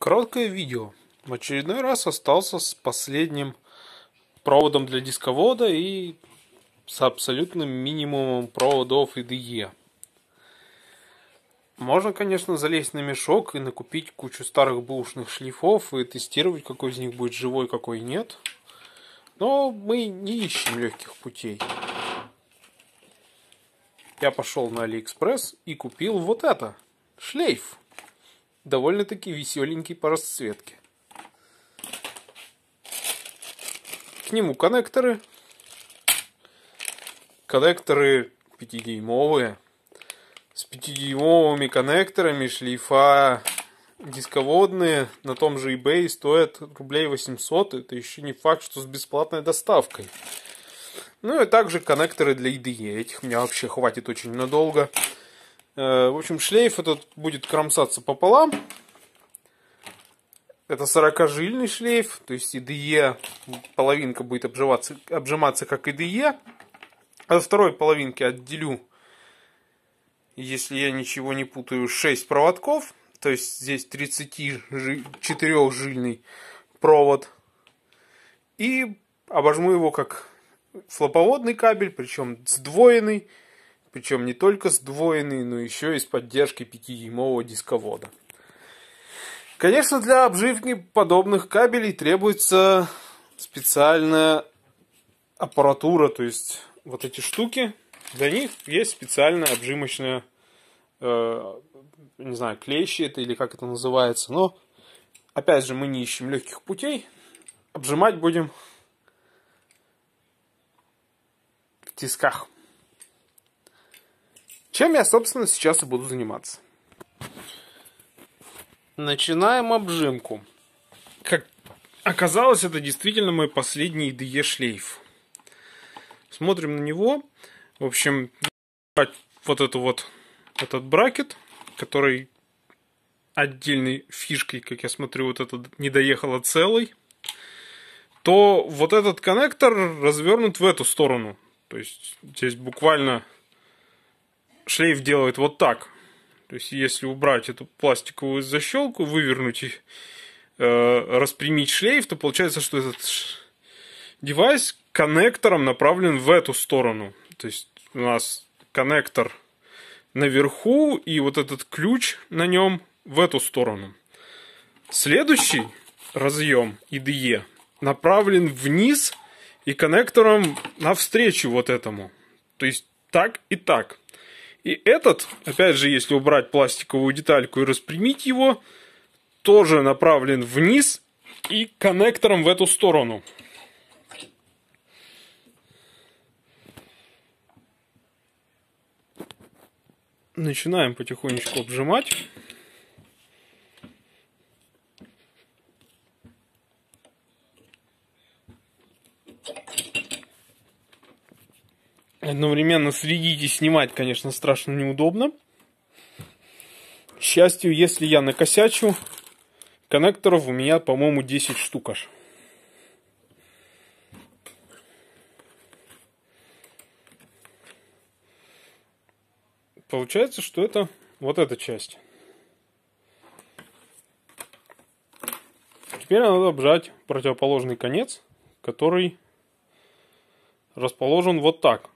Короткое видео. В очередной раз остался с последним проводом для дисковода и с абсолютным минимумом проводов и DE. Можно, конечно, залезть на мешок и накупить кучу старых бушных шлифов и тестировать, какой из них будет живой, какой нет. Но мы не ищем легких путей. Я пошел на Алиэкспресс и купил вот это. Шлейф довольно-таки веселенький по расцветке. К нему коннекторы. Коннекторы 5-дюймовые. С 5-дюймовыми коннекторами шлейфа дисководные на том же eBay стоят рублей 800. Это еще не факт, что с бесплатной доставкой. Ну и также коннекторы для IDE. Этих мне вообще хватит очень надолго. Э, в общем, шлейф этот будет кромсаться пополам. Это 40-жильный шлейф, то есть и ДЕ половинка будет обжиматься, обжиматься как и ДЕ, а От второй половинки отделю, если я ничего не путаю, 6 проводков. То есть здесь 34-жильный провод. И обожму его как флоповодный кабель, причем сдвоенный причем не только сдвоенный, но еще и с поддержкой 5-дюймового дисковода. Конечно, для обживки подобных кабелей требуется специальная аппаратура, то есть вот эти штуки, для них есть специальная обжимочная, э, не знаю, клещи это или как это называется, но опять же мы не ищем легких путей, обжимать будем в тисках. Чем я, собственно, сейчас и буду заниматься. Начинаем обжимку. Как оказалось, это действительно мой последний IDE шлейф. Смотрим на него. В общем, вот эту вот этот бракет, который отдельной фишкой, как я смотрю, вот этот не доехала целый, то вот этот коннектор развернут в эту сторону. То есть здесь буквально шлейф делает вот так. То есть, если убрать эту пластиковую защелку, вывернуть и э, распрямить шлейф, то получается, что этот девайс коннектором направлен в эту сторону. То есть, у нас коннектор наверху, и вот этот ключ на нем в эту сторону. Следующий разъем IDE направлен вниз и коннектором навстречу вот этому. То есть так и так. И этот, опять же, если убрать пластиковую детальку и распрямить его, тоже направлен вниз и коннектором в эту сторону. Начинаем потихонечку обжимать. Одновременно следить и снимать, конечно, страшно неудобно. К счастью, если я накосячу, коннекторов у меня, по-моему, 10 штук аж. Получается, что это вот эта часть. Теперь надо обжать противоположный конец, который расположен вот так.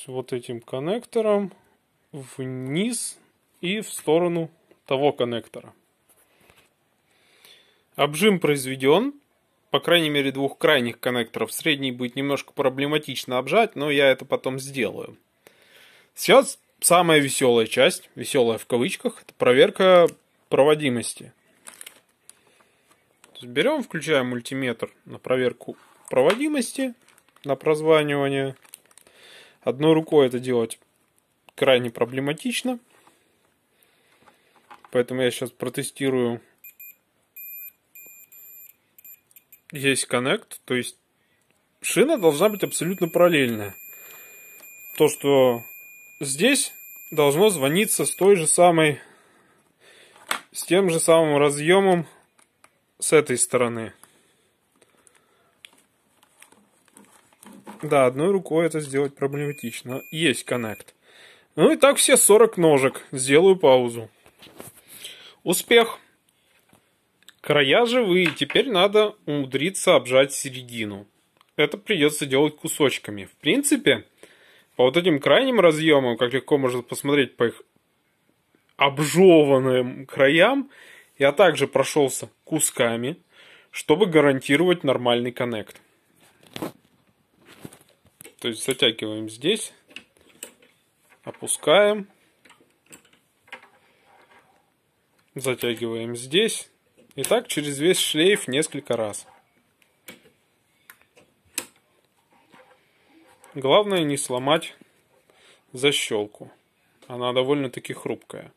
с вот этим коннектором вниз и в сторону того коннектора. Обжим произведен, по крайней мере двух крайних коннекторов. Средний будет немножко проблематично обжать, но я это потом сделаю. Сейчас самая веселая часть, веселая в кавычках, это проверка проводимости. Берем, включаем мультиметр на проверку проводимости, на прозванивание – Одной рукой это делать крайне проблематично. Поэтому я сейчас протестирую. Есть коннект, то есть шина должна быть абсолютно параллельная. То, что здесь должно звониться с той же самой, с тем же самым разъемом с этой стороны. Да, одной рукой это сделать проблематично. Есть коннект. Ну и так все 40 ножек. Сделаю паузу. Успех. Края живые, теперь надо умудриться обжать середину. Это придется делать кусочками. В принципе, по вот этим крайним разъемам, как легко можно посмотреть по их обжеванным краям, я также прошелся кусками, чтобы гарантировать нормальный коннект. То есть затягиваем здесь, опускаем, затягиваем здесь. И так через весь шлейф несколько раз. Главное не сломать защелку. Она довольно-таки хрупкая.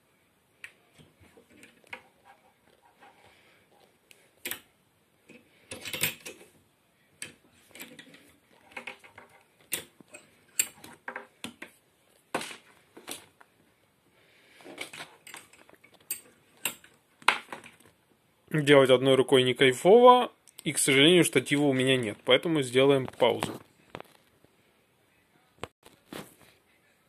делать одной рукой не кайфово, и, к сожалению, штатива у меня нет, поэтому сделаем паузу.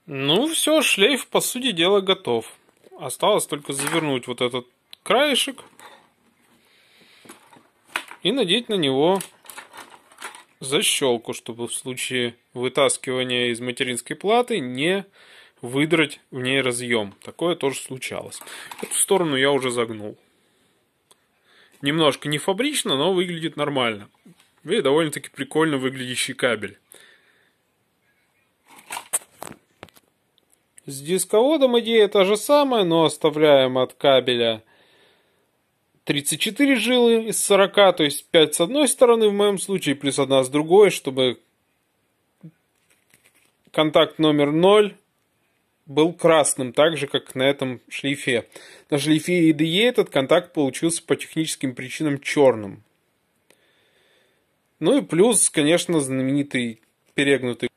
Ну все, шлейф, по сути дела, готов. Осталось только завернуть вот этот краешек и надеть на него защелку, чтобы в случае вытаскивания из материнской платы не выдрать в ней разъем. Такое тоже случалось. Эту сторону я уже загнул. Немножко не фабрично, но выглядит нормально. И довольно-таки прикольно выглядящий кабель. С дисководом идея та же самая, но оставляем от кабеля 34 жилы из 40, то есть 5 с одной стороны в моем случае, плюс одна с другой, чтобы контакт номер 0 был красным, так же, как на этом шлифе На шлифе IDE этот контакт получился по техническим причинам черным. Ну и плюс, конечно, знаменитый перегнутый,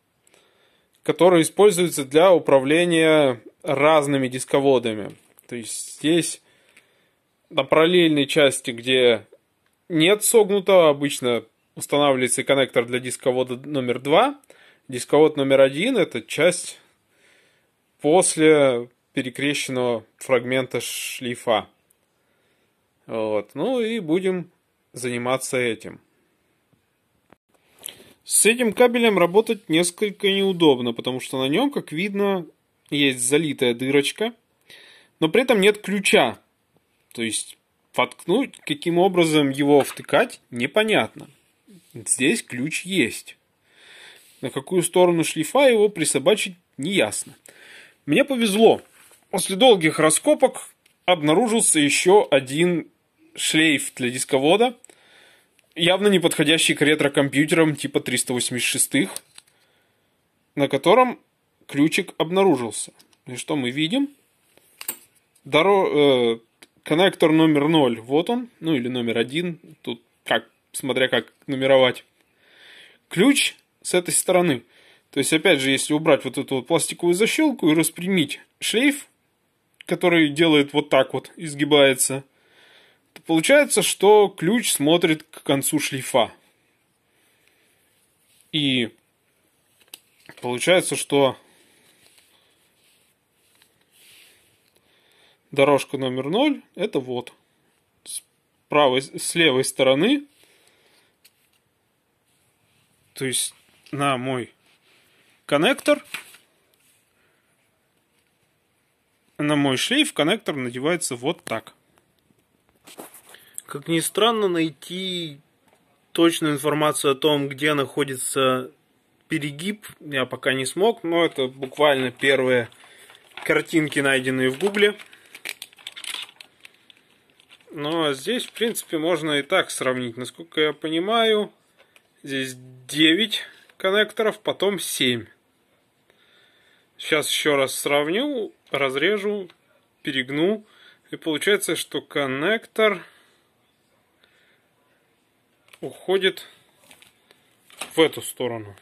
который используется для управления разными дисководами. То есть здесь на параллельной части, где нет согнутого, обычно устанавливается коннектор для дисковода номер 2. Дисковод номер один это часть после перекрещенного фрагмента шлейфа. Вот. Ну и будем заниматься этим. С этим кабелем работать несколько неудобно, потому что на нем, как видно, есть залитая дырочка, но при этом нет ключа. То есть воткнуть, каким образом его втыкать, непонятно. Здесь ключ есть. На какую сторону шлифа его присобачить, неясно. Мне повезло. После долгих раскопок обнаружился еще один шлейф для дисковода, явно не подходящий к ретро-компьютерам типа 386-х, на котором ключик обнаружился. И что мы видим? Доро... Э, коннектор номер 0, вот он, ну или номер 1, тут как, смотря как нумеровать. Ключ с этой стороны – то есть, опять же, если убрать вот эту вот пластиковую защелку и распрямить шлейф, который делает вот так вот, изгибается, то получается, что ключ смотрит к концу шлейфа. И получается, что дорожка номер 0 это вот с правой с левой стороны то есть на мой коннектор. На мой шлейф коннектор надевается вот так. Как ни странно, найти точную информацию о том, где находится перегиб, я пока не смог, но это буквально первые картинки, найденные в гугле. Но ну, а здесь, в принципе, можно и так сравнить. Насколько я понимаю, здесь 9 коннекторов, потом 7. Сейчас еще раз сравню, разрежу, перегну. И получается, что коннектор уходит в эту сторону.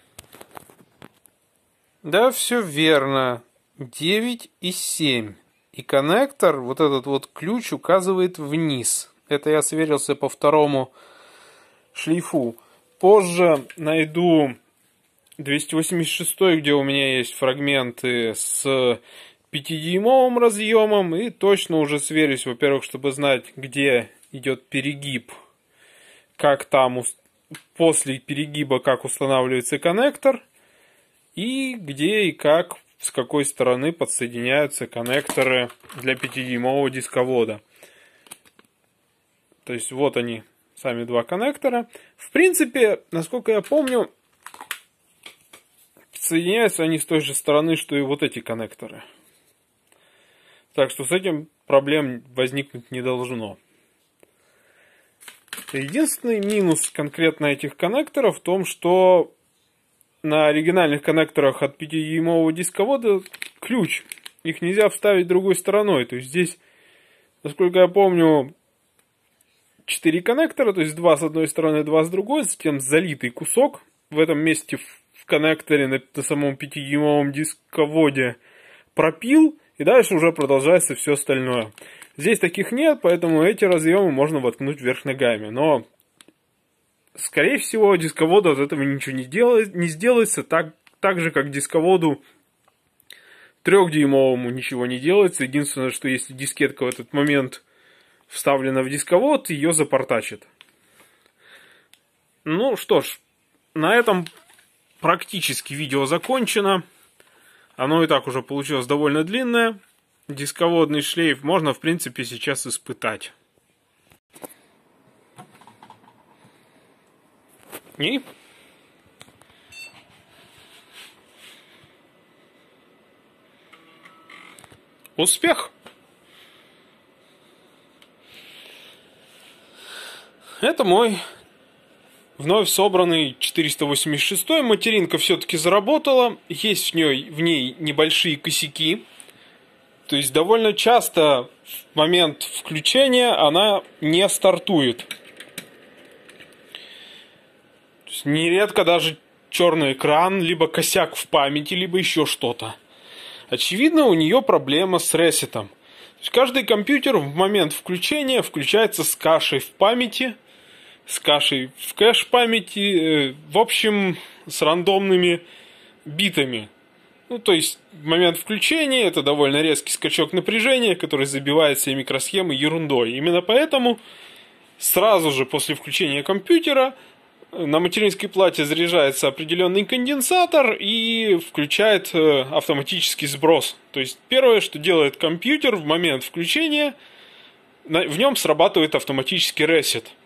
Да, все верно. 9 и 7. И коннектор, вот этот вот ключ, указывает вниз. Это я сверился по второму шлейфу. Позже найду 286, где у меня есть фрагменты с 5-дюймовым разъемом, и точно уже сверюсь, во-первых, чтобы знать, где идет перегиб, как там после перегиба, как устанавливается коннектор, и где и как, с какой стороны подсоединяются коннекторы для 5-дюймового дисковода. То есть вот они, сами два коннектора. В принципе, насколько я помню, соединяются они с той же стороны, что и вот эти коннекторы. Так что с этим проблем возникнуть не должно. Единственный минус конкретно этих коннекторов в том, что на оригинальных коннекторах от 5-дюймового дисковода ключ. Их нельзя вставить другой стороной. То есть здесь, насколько я помню, 4 коннектора, то есть 2 с одной стороны, 2 с другой, затем залитый кусок. В этом месте коннекторе на, самом 5-дюймовом дисководе пропил, и дальше уже продолжается все остальное. Здесь таких нет, поэтому эти разъемы можно воткнуть вверх ногами, но скорее всего дисководу от этого ничего не, делает, не сделается, так, так же как дисководу трехдюймовому ничего не делается. Единственное, что если дискетка в этот момент вставлена в дисковод, ее запортачит. Ну что ж, на этом практически видео закончено. Оно и так уже получилось довольно длинное. Дисководный шлейф можно, в принципе, сейчас испытать. И успех. Это мой Вновь собранный 486 материнка все-таки заработала. Есть в ней, в ней небольшие косяки. То есть довольно часто в момент включения она не стартует. нередко даже черный экран, либо косяк в памяти, либо еще что-то. Очевидно, у нее проблема с ресетом. То есть каждый компьютер в момент включения включается с кашей в памяти – с кашей в кэш памяти, э, в общем, с рандомными битами. Ну, то есть, момент включения – это довольно резкий скачок напряжения, который забивает все микросхемы ерундой. Именно поэтому сразу же после включения компьютера э, на материнской плате заряжается определенный конденсатор и включает э, автоматический сброс. То есть, первое, что делает компьютер в момент включения, в нем срабатывает автоматический ресет –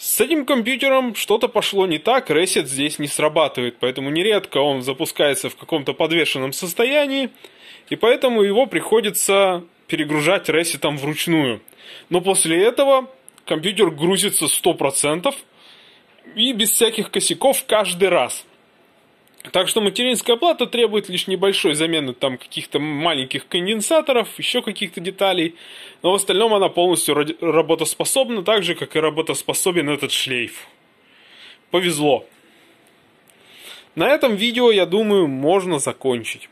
с этим компьютером что-то пошло не так, ресет здесь не срабатывает, поэтому нередко он запускается в каком-то подвешенном состоянии, и поэтому его приходится перегружать ресетом вручную. Но после этого компьютер грузится 100% и без всяких косяков каждый раз – так что материнская плата требует лишь небольшой замены там каких-то маленьких конденсаторов, еще каких-то деталей, но в остальном она полностью работоспособна, так же, как и работоспособен этот шлейф. Повезло. На этом видео, я думаю, можно закончить.